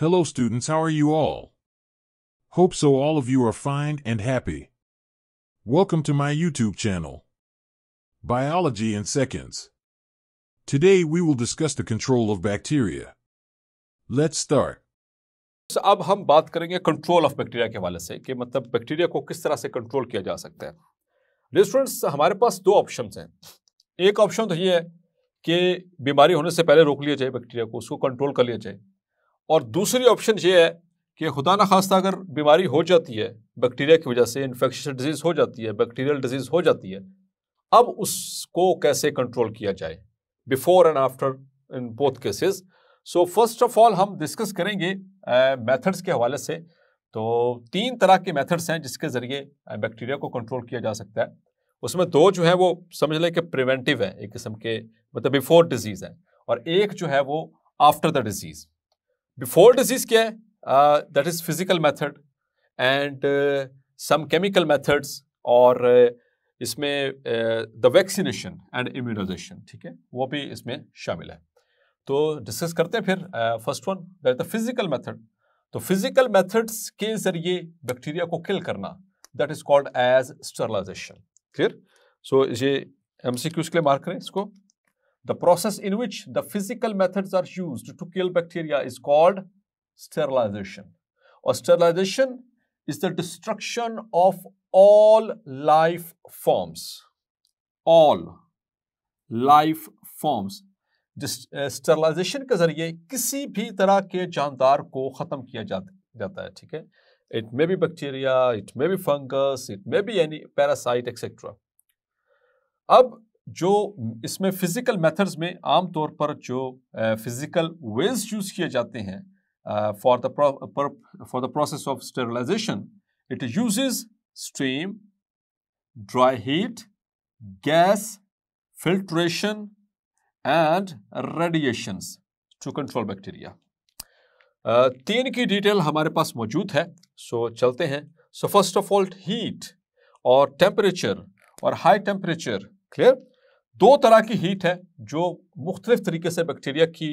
Hello students how are you all? Hope so all of you are fine and happy. Welcome to my YouTube channel. Biology in Seconds. Today we will discuss the control of bacteria. Let's start. So, अब हम बात करेंगे control of bacteria के वाले से कि मतलब bacteria को किस तरह से control किया जा सकता है रेस्टोरेंट्स हमारे पास दो options हैं एक option तो ये है कि बीमारी होने से पहले रोक लिया जाए bacteria को उसको control कर लिया जाए और दूसरी ऑप्शन ये है कि खुदा न खास्ता अगर बीमारी हो जाती है बैक्टीरिया की वजह से इन्फेक्शन डिजीज़ हो जाती है बैक्टीरियल डिजीज़ हो जाती है अब उसको कैसे कंट्रोल किया जाए before and after in both cases so first of all हम डिस्कस करेंगे मेथड्स uh, के हवाले से तो तीन तरह के मेथड्स हैं जिसके ज़रिए बैक्टीरिया को कंट्रोल किया जा सकता है उसमें दो जो है वो समझ लें कि प्रिवेंटिव है एक किस्म के मतलब बिफोर डिजीज़ है और एक जो है वो after the disease before disease क्या है that is physical method and some chemical methods और uh, इसमें द वैक्सीनेशन एंड इम्यूनाइजेशन ठीक है वो भी इसमें शामिल है तो डिस्कस करते हैं फिर first one that the physical method तो फिज़िकल मेथड्स के ज़रिए बैक्टीरिया को किल करना that is called as sterilization clear so ये एम सी क्यूज के लिए मार्क करें इसको The process in which the physical methods are used to kill bacteria is called sterilization. Or sterilization is the destruction of all life forms. All life forms. Sterilization के जरिए किसी भी तरह के जानदार को ख़त्म किया जा, जाता है ठीक है it may be bacteria it may be fungus it may be any parasite etcetera अब जो इसमें फ़िज़िकल मेथड्स में आम तौर पर जो फ़िज़िकल वेज यूज़ किए जाते हैं for the for the process of sterilization it uses stream dry heat gas filtration and radiations to control bacteria तीन की डिटेल हमारे पास मौजूद है सो so, चलते हैं so first of all heat और टेम्परेचर और हाई टेम्परेचर क्लियर दो तरह की हीट है जो मुख्तलिफ तरीके से बैक्टीरिया की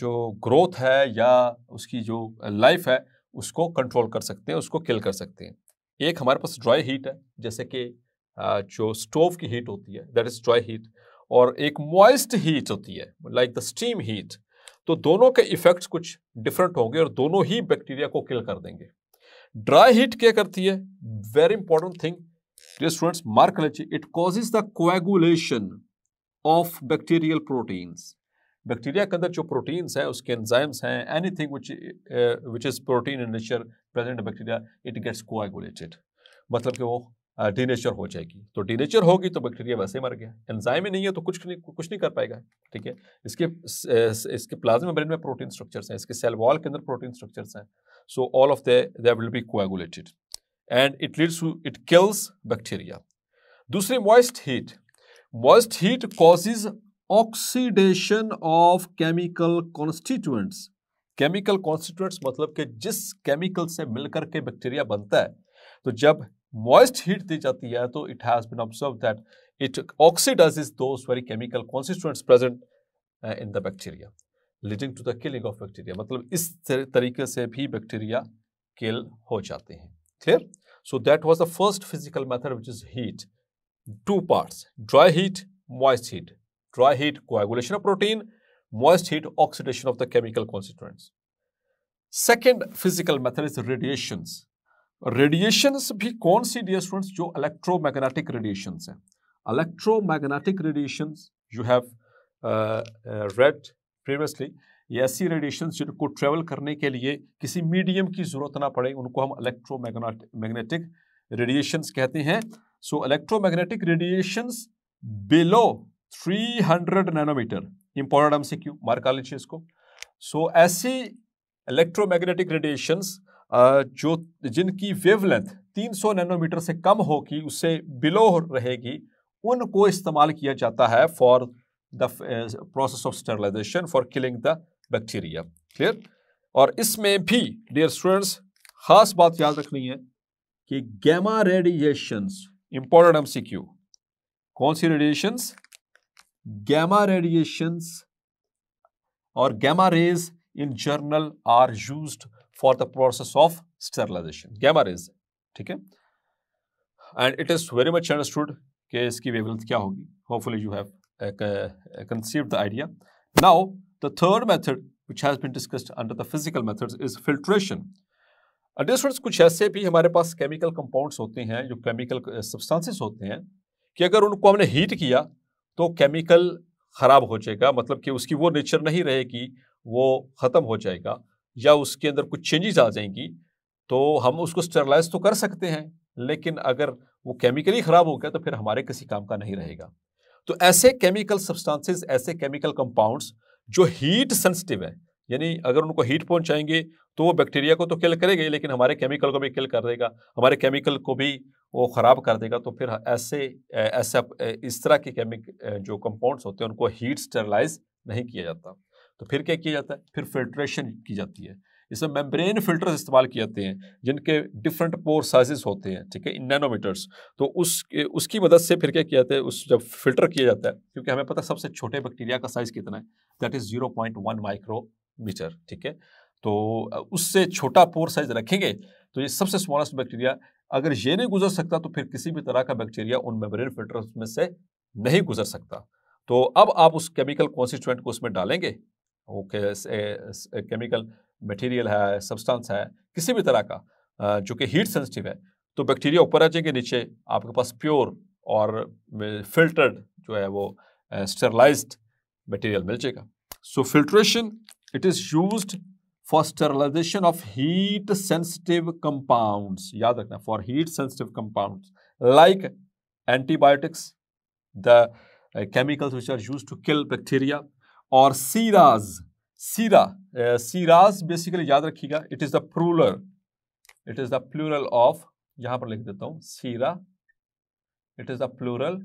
जो ग्रोथ है या उसकी जो लाइफ है उसको कंट्रोल कर सकते हैं उसको किल कर सकते हैं एक हमारे पास ड्राई हीट है जैसे कि जो स्टोव की हीट होती है दैट इज़ ड्राई हीट और एक मॉइस्ट हीट होती है लाइक द स्टीम हीट तो दोनों के इफ़ेक्ट्स कुछ डिफरेंट होंगे और दोनों ही बैक्टीरिया को किल कर देंगे ड्राई हीट क्या करती है very important thing dear students mark it causes the coagulation of bacterial proteins bacteria के अंदर जो प्रोटीन्स हैं उसके एंजाइम्स हैं uh, which is protein in nature present in bacteria it gets coagulated मतलब कि वो डीनेचर uh, हो जाएगी तो डीनेचर होगी तो बैक्टीरिया वैसे मर गया एंजाइम ही नहीं है तो कुछ नहीं कुछ नहीं कर पाएगा ठीक है इसके uh, इसके प्लाज्मा ब्रेन में प्रोटीन स्ट्रक्चर्स हैं इसके सेल वॉल के अंदर प्रोटीन स्ट्रक्चर्स हैं so all of they they will be coagulated and it leads to it kills bacteria दूसरी moist heat moist heat causes oxidation of chemical constituents chemical constituents मतलब कि जिस chemical से मिलकर के बैक्टीरिया बनता है तो जब मॉइस्ट हीट दी जाती है तो it has been observe that it oxidize दो very chemical constituents present in the bacteria leading to the killing of bacteria मतलब इस तरीके से भी बैक्टीरिया किल हो जाते हैं Clear? So that was the first physical method, which is heat. Two parts, dry heat, moist heat. Dry heat, coagulation of protein, moist heat, oxidation of the chemical constituents. Second physical method is radiations. Radiations भी कौन सी dear radiations जो electromagnetic radiations you have radiations you have ये ऐसी radiation जिनको travel करने के लिए किसी मीडियम की ज़रूरत ना पड़े उनको हम इलेक्ट्रो मैग्नेटिक रेडिएशंस कहते हैं so electromagnetic radiation below 300 nanometer important हमसे क्यों मार कर लीजिए इसको सो so, ऐसी इलेक्ट्रोमैग्नेटिक रेडिएशंस जो जिनकी वेवलेंथ 300 नैनोमीटर से कम होगी उससे बिलो रहेगी उनको इस्तेमाल किया जाता है for the process of sterilization for killing the bacteria clear और इसमें भी डियर स्टूडेंट्स खास बात याद रखनी है कि गैमा रेडिएशन इंपॉर्टेंट एमसीक्यू कौन सी रेडिएशन गैमा रेडिएशन और gamma rays in general are use for the process of sterilization gamma rays ठीक है and it is very much understood कि इसकी वेवलेंथ क्या होगी hopefully you have conceive the idea now The third method, which has been discussed under the physical methods, is filtration. Dear students कुछ ऐसे भी हमारे पास केमिकल कंपाउंड्स होते हैं जो केमिकल सब्सटेंसेस होते हैं कि अगर उनको हमने हीट किया तो केमिकल ख़राब हो जाएगा मतलब कि उसकी वो नेचर नहीं रहेगी वो ख़त्म हो जाएगा या उसके अंदर कुछ चेंजेस आ जाएंगी तो हम उसको स्टरलाइज तो कर सकते हैं लेकिन अगर वो केमिकली ख़राब हो गया तो फिर हमारे किसी काम का नहीं रहेगा तो ऐसे केमिकल सब्सटेंसेस ऐसे केमिकल कंपाउंड्स जो हीट सेंसिटिव है यानी अगर उनको हीट पहुंचाएंगे तो वो बैक्टीरिया को तो किल करेगा लेकिन हमारे केमिकल को भी किल कर देगा हमारे केमिकल को भी वो ख़राब कर देगा तो फिर ऐसे ऐसे इस तरह के केमिक जो कंपाउंड्स होते हैं उनको हीट स्टेरलाइज नहीं किया जाता तो फिर क्या किया जाता है फिर फिल्ट्रेशन की जाती है इसमें मेम्ब्रेन फिल्टर्स इस्तेमाल किए जाते हैं जिनके डिफरेंट पोर साइजेस होते हैं ठीक है इन नैनोमीटर्स तो उस उसकी मदद से फिर क्या किया जाता है उस जब फिल्टर किया जाता है क्योंकि हमें पता है सबसे छोटे बैक्टीरिया का साइज़ कितना है that is zero point one micrometer ठीक है तो उससे छोटा पोर साइज रखेंगे तो ये सबसे स्मॉलेस्ट बैक्टीरिया अगर ये नहीं गुजर सकता तो फिर किसी भी तरह का बैक्टीरिया उन मेम्ब्रेन फिल्टर में से नहीं गुजर सकता तो अब आप उस केमिकल कॉन्स्टिट्यूएंट को उसमें डालेंगे ओके केमिकल मटेरियल है सब्सटेंस है किसी भी तरह का जो कि हीट सेंसिटिव है तो बैक्टीरिया ऊपर आ जाएंगे नीचे आपके पास प्योर और फिल्टर्ड जो है वो स्टेरलाइज मटेरियल मिल जाएगा so filtration it is use for sterilization of heat sensitive compounds याद रखना for heat sensitive compounds like antibiotics the chemicals which are use to kill bacteria और सीराज सीरा सीराज बेसिकली याद रखिएगा it is the plural it is the plural of यहां पर लिख देता हूं sera it is the plural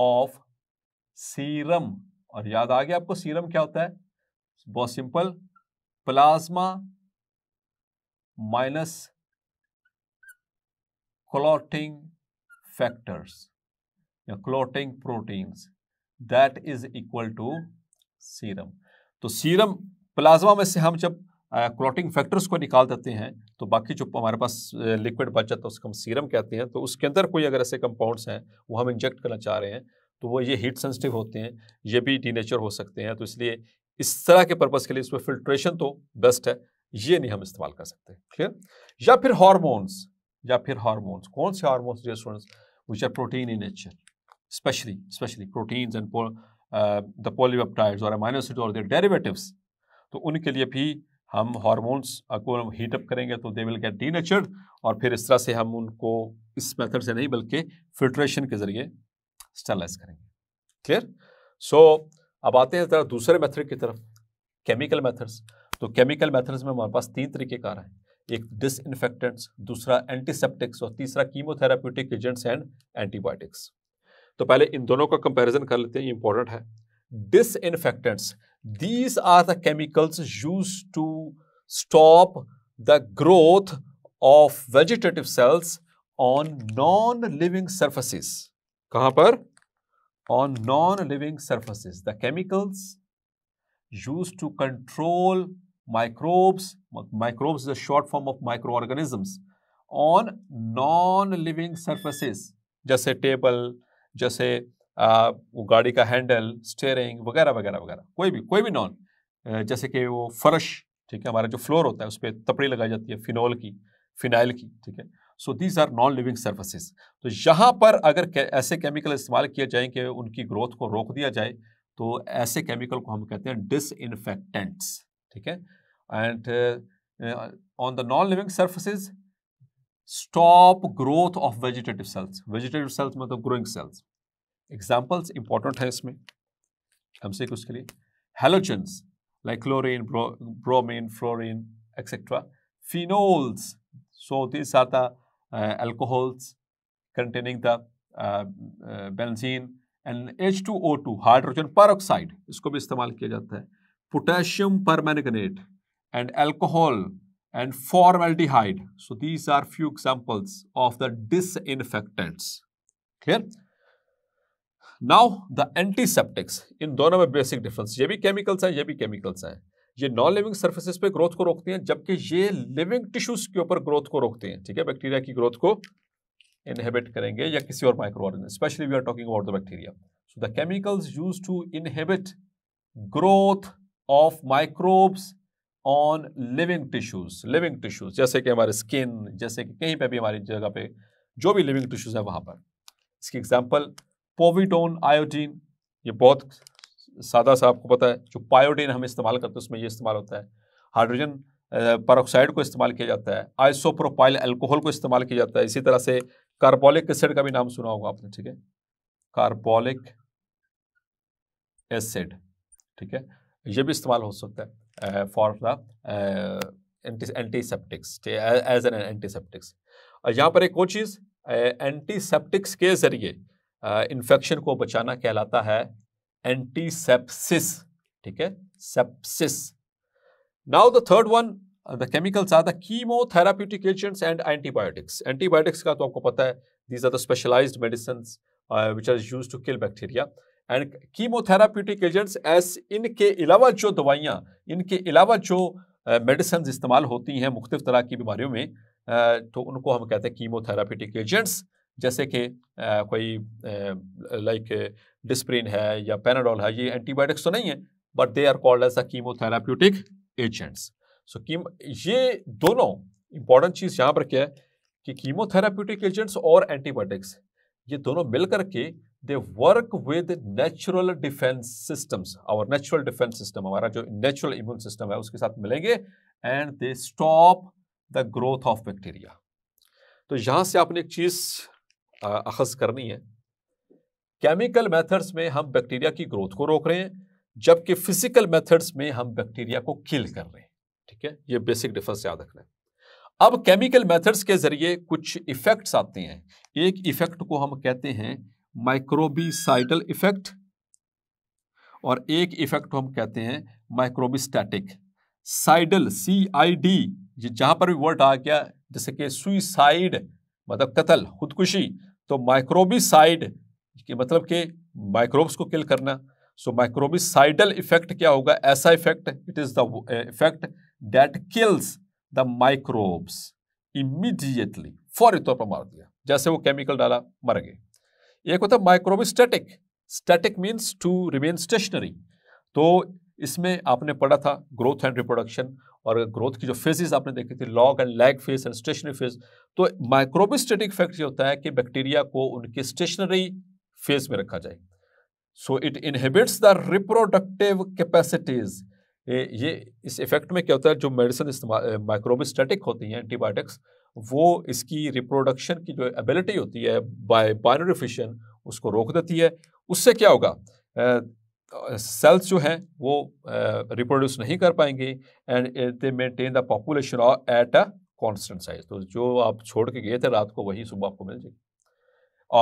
of serum और याद आ गया आपको सीरम क्या होता है बहुत simple plasma minus clotting factors या clotting proteins that is equal to serum तो सीरम प्लाज्मा में से हम जब क्लॉटिंग फैक्टर्स को निकाल देते हैं तो बाकी जो हमारे पास लिक्विड बचत है उसको हम सीरम कहते हैं तो उसके अंदर कोई अगर ऐसे कंपाउंड्स हैं वो हम इंजेक्ट करना चाह रहे हैं तो वो ये हीट सेंसिटिव होते हैं ये भी डीनेचर हो सकते हैं तो इसलिए इस तरह के पर्पज़ के लिए इसमें फिल्ट्रेशन तो बेस्ट है ये नहीं हम इस्तेमाल कर सकते क्लियर या फिर हॉर्मोन्स या फिर हारमोन्स कौन से hormones dear students which are protein in nature specially specially proteins and the polypeptides और अमाइनो एसिड और देर डेरिवेटिव्स तो उनके लिए भी हम हार्मोन्स को हीटअप करेंगे तो दे विल गेट डीनेचर्ड और फिर इस तरह से हम उनको इस मेथड से नहीं बल्कि फिल्ट्रेशन के ज़रिए स्टरलाइज करेंगे क्लियर सो so, अब आते हैं जरा दूसरे मेथड की तरफ केमिकल मेथड्स तो केमिकल मेथड्स में हमारे पास तीन तरीके कार हैं एक डिसइनफेक्टेंट्स दूसरा एंटीसेप्टिक्स और तीसरा कीमोथेरापूटिक एजेंट्स एंड एंटीबायोटिक्स तो पहले इन दोनों का कंपेरिजन कर लेते हैं इंपॉर्टेंट है disinfectants these are the chemicals use to stop the growth of vegetative cells on non living surfaces कहां पर on non living surfaces the chemicals use to control microbes microbes is a short form of microorganisms on non living surfaces जैसे table जैसे आ, वो गाड़ी का handle steering वगैरह वगैरह वगैरह कोई भी कोई भी नॉन जैसे कि वो फर्श ठीक है हमारा जो फ्लोर होता है उस पर तपड़ी लगाई जाती है फिनोल की फिनाइल की ठीक है so these are non living services तो यहाँ पर अगर के, ऐसे केमिकल इस्तेमाल किए जाए कि उनकी ग्रोथ को रोक दिया जाए तो ऐसे केमिकल को हम कहते हैं डिसइनफेक्टेंट्स ठीक है and on the non living surfaces stop growth of vegetative cells vegetative cells मतलब ग्रोइंग सेल्स एग्जाम्पल्स इंपॉर्टेंट है इसमें हम से कुछ के लिए halogens like chlorine bromine fluorine etcetera phenols so this are alcohols containing the benzene and H two O two hydrogen peroxide भी इस्तेमाल किया जाता है potassium permanganate and alcohol and formaldehyde. So these are few examples of the disinfectants. Clear? Now the antiseptics. इन दोनों में basic difference ये भी केमिकल्स हैं ये भी केमिकल्स हैं ये नॉन लिविंग सर्फेसिस पे ग्रोथ को रोकते हैं जबकि ये लिविंग टिश्यूज के ऊपर ग्रोथ को रोकते हैं ठीक है बैक्टीरिया की ग्रोथ को इनहेबिट करेंगे या किसी और micro specially we are talking about the bacteria so the chemicals use to inhibit growth of microbes on living tissues living tissues जैसे कि हमारे स्किन जैसे कि कहीं पे भी हमारी जगह पे जो भी लिविंग टिश्यूज है वहाँ पर इसकी एग्जाम्पल पोविटोन आयोटीन ये बहुत सादा सा आपको पता है जो पायोडीन हम इस्तेमाल करते हैं उसमें ये इस्तेमाल होता है हाइड्रोजन परऑक्साइड को इस्तेमाल किया जाता है आइसोप्रोपाइल अल्कोहल को इस्तेमाल किया जाता है इसी तरह से कार्बोलिक एसिड का भी नाम सुना होगा आपने ठीक है कार्बोलिक एसिड ठीक है ये भी इस्तेमाल हो सकता है for the antiseptics as an antiseptics और यहाँ पर एक और चीज़ एंटीसेप्टिक्स uh, के ज़रिए इन्फेक्शन uh, को बचाना कहलाता है एंटीसेप्सिस ठीक है sepsis now the third one the chemicals are the chemotherapeutic agents and antibiotics antibiotics का तो आपको पता है these are the specialized medicine which are used to kill bacteria and chemotherapeutic agents as इनके अलावा जो दवाइयाँ इनके अलावा जो मेडिसन इस्तेमाल होती हैं मुख्तु तरह की बीमारियों में तो उनको हम कहते हैं कीमोथेरापीटिक एजेंट्स जैसे कि कोई लाइक डिस्प्रिन है या पेनाडोल है ये एंटीबायोटिक्स तो नहीं है but they are called as a chemotherapeutic agents so कीम ये दोनों इंपॉर्टेंट चीज़ यहाँ पर क्या है कि कीमोथेरापीटिक एजेंट्स और एंटीबायोटिक्स ये दोनों मिल करके they work with natural defence system और नेचुरल डिफेंस सिस्टम हमारा जो नेचुरल इम्यून सिस्टम है उसके साथ मिलेंगे and they stop the growth of bacteria तो यहाँ से आपने एक चीज़ अखज़ करनी है केमिकल मैथड्स में हम बैक्टीरिया की ग्रोथ को रोक रहे हैं जबकि फिजिकल मैथड्स में हम बैक्टीरिया को किल कर रहे हैं ठीक है ये बेसिक डिफरेंस याद रखना है अब केमिकल मैथड्स के जरिए कुछ इफेक्ट्स आते हैं एक इफेक्ट को हम कहते हैं माइक्रोबिसाइडल इफेक्ट और एक इफेक्ट हम कहते हैं माइक्रोबिस्टैटिक साइडल सी आई डी जहां पर भी वर्ड आ गया जैसे कि सुइसाइड मतलब कत्ल खुदकुशी तो माइक्रोबिसाइड के मतलब के माइक्रोब्स को किल करना सो माइक्रोबिसाइडल इफेक्ट क्या होगा ऐसा effect it is the effect that kills the microbes immediately फौरी तौर पर मार दिया जैसे वो केमिकल डाला मर गए एक होता है microbistatic static means to remain stationary तो इसमें आपने पढ़ा था ग्रोथ एंड रिप्रोडक्शन और ग्रोथ की जो फेजेस आपने देखी थी log and lag phase and stationary phase तो माइक्रोबिस्टेटिक फैक्ट ये होता है कि बैक्टीरिया को उनके स्टेशनरी फेज में रखा जाए so it inhibits the reproductive capacities ये इस इफेक्ट में क्या होता है जो मेडिसिन माइक्रोबिस्टेटिक होती हैं एंटीबायोटिक्स वो इसकी रिप्रोडक्शन की जो एबिलिटी होती है बाय बाइनरी फिशन उसको रोक देती है उससे क्या होगा सेल्स जो हैं वो रिप्रोड्यूस नहीं कर पाएंगे and they maintain the population at a constant size तो जो आप छोड़ के गए थे रात को वही सुबह आपको मिल जाएगी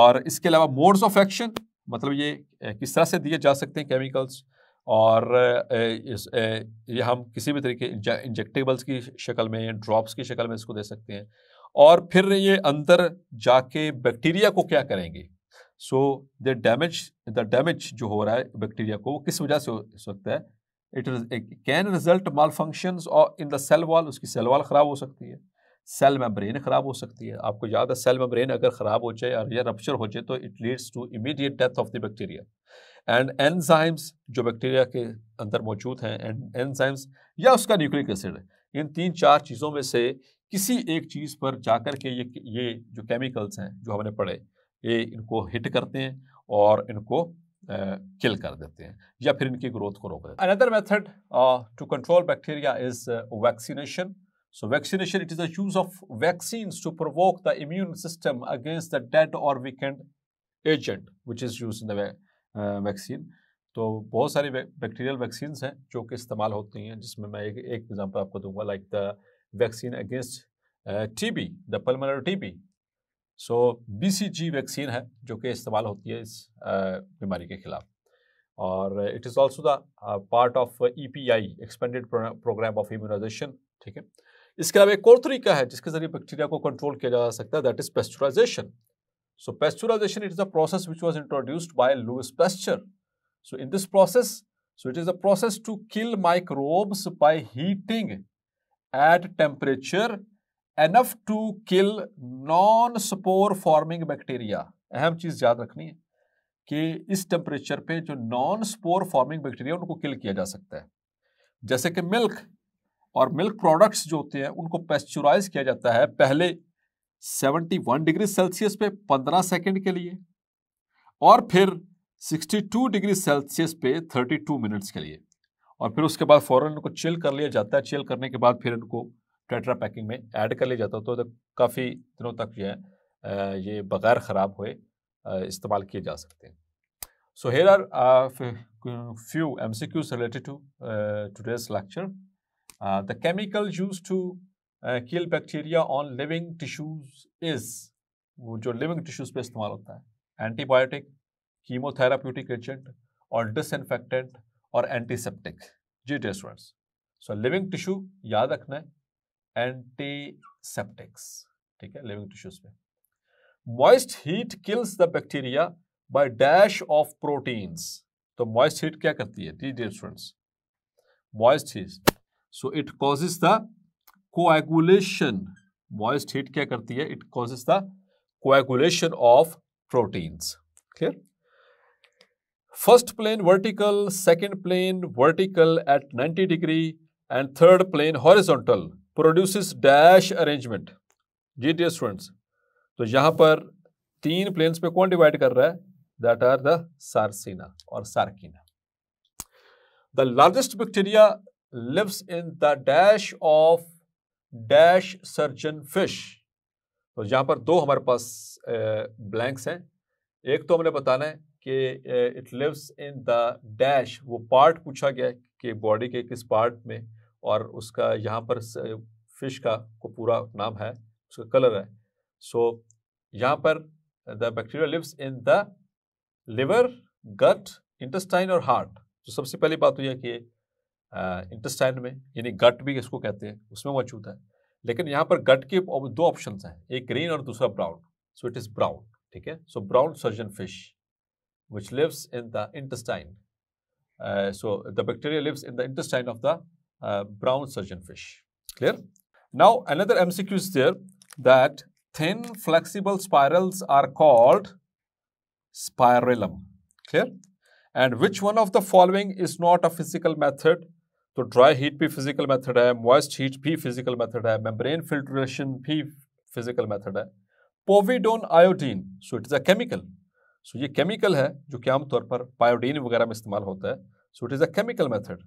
और इसके अलावा मोड्स ऑफ एक्शन मतलब ये किस तरह से दिए जा सकते हैं केमिकल्स और इस ये हम किसी भी तरीके इंजेक्टेबल्स की शक्ल में या ड्रॉप्स की शक्ल में इसको दे सकते हैं और फिर ये अंदर जाके बैक्टीरिया को क्या करेंगे so the damage the damage जो हो रहा है बैक्टीरिया को वो किस वजह से हो सकता है it can result malfunction और इन द सेल वॉल उसकी सेल वॉल ख़राब हो सकती है सेल मेम्ब्रेन ख़राब हो सकती है आपको याद है सेल मेम्ब्रेन अगर ख़राब हो जाए या रप्चर हो जाए तो it leads to immediate death of the bacteria and enzymes जो बैक्टीरिया के अंदर मौजूद हैं एंड एनजाइम्स या उसका न्यूक्लिक एसिड इन तीन चार चीज़ों में से किसी एक चीज़ पर जाकर के ये ये जो केमिकल्स हैं जो हमने पढ़े ये इनको हिट करते हैं और इनको किल कर देते हैं या फिर इनकी ग्रोथ को रोक देते हैं another method to control bacteria is vaccination vaccination it is the use of vaccine to provoke the immune system against the dead और weakened agent which is use in the वै वैक्सीन तो बहुत सारी bacterial vaccine हैं जो कि इस्तेमाल होती हैं जिसमें मैं एक एक एग्जाम्पल आपको दूंगा like the vaccine against T B the T B so B C G vaccine है जो कि इस्तेमाल होती है इस बीमारी के खिलाफ और it is also the part of E P I expanded programme of immunization ठीक है इसके अलावा एक और तरीका है जिसके ज़रिए बैक्टीरिया को कंट्रोल किया जा सकता है that is pasteurization So pasteurization, it is a process which was introduced by Louis Pasteur. So in this process, so it is a process to kill microbes by heating at temperature enough to kill non-spore forming bacteria. aham cheez yaad rakhni hai ki is temperature pe jo non spore forming bacteria unko kill kiya ja sakta hai jaise ki milk और milk products जो होते हैं उनको पेस्चुराइज किया जाता है पहले 71 degree Celsius पे 15 सेकंड के लिए और फिर 62 डिग्री सेल्सियस पे 32 मिनट्स के लिए और फिर उसके बाद फ़ौरन इनको चिल कर लिया जाता है चिल करने के बाद फिर इनको टेट्रा पैकिंग में ऐड कर लिया जाता है तो, काफ़ी दिनों तक जो है ये बगैर ख़राब हुए इस्तेमाल किए जा सकते हैं so here are few M C Qs related to today's lecture the chemical use to kill bacteria on living tissues is वो जो लिविंग टिश्यूज पे इस्तेमाल होता है एंटीबायोटिक कीमोथेरापूटिक एजेंट और डिसइनफेक्टेंट और एंटीसेप्टिक जी डेस्टोरेंट्स सो लिविंग टिश्यू याद रखना है एंटीसेप्टिक्स ठीक है लिविंग टिश्यूज पे moist heat kills the bacteria by dash of proteins तो मॉइस्ट हीट क्या करती है जी डेस्टोरेंट्स moist heat so it causes the coagulation moist heat क्या करती है it causes the coagulation of proteins clear first plane vertical second plane vertical at 90 degree and third plane horizontal produces dash arrangement जी dear students तो यहां पर तीन planes पे कौन डिवाइड कर रहा है दैट आर द सारसीना और sarcina the largest bacteria lives in the dash of dash surgeon fish तो यहाँ पर दो हमारे पास ब्लैंक्स हैं एक तो हमने बताना है कि it lives in the dash वो पार्ट पूछा गया है कि बॉडी के किस पार्ट में और उसका यहाँ पर फिश का को पूरा नाम है उसका कलर है सो so, यहाँ पर the bacteria lives in the liver gut intestine और हार्ट तो सबसे पहली बात तो यह कि इंटस्टाइन में यानी गट भी इसको कहते हैं उसमें मौजूद है लेकिन यहाँ पर गट के दो ऑप्शन हैं एक ग्रीन और दूसरा brown so it is brown ठीक है so brown surgeon fish which lives in the intestine so the bacteria lives in the intestine of the brown surgeon fish clear now another M C Qs there that thin flexible spirals are called spirillum clear and which one of the following is not a physical method तो dry heat भी physical method है moist heat भी physical method है membrane filtration भी physical method है povidone iodine so it is a chemical so ये chemical है जो कि आमतौर पर पायोडीन वगैरह में इस्तेमाल होता है so it is a chemical method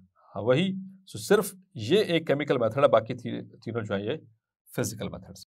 वही सो सिर्फ ये एक केमिकल मेथड है बाकी तीनों जो है ये फिजिकल मेथड्स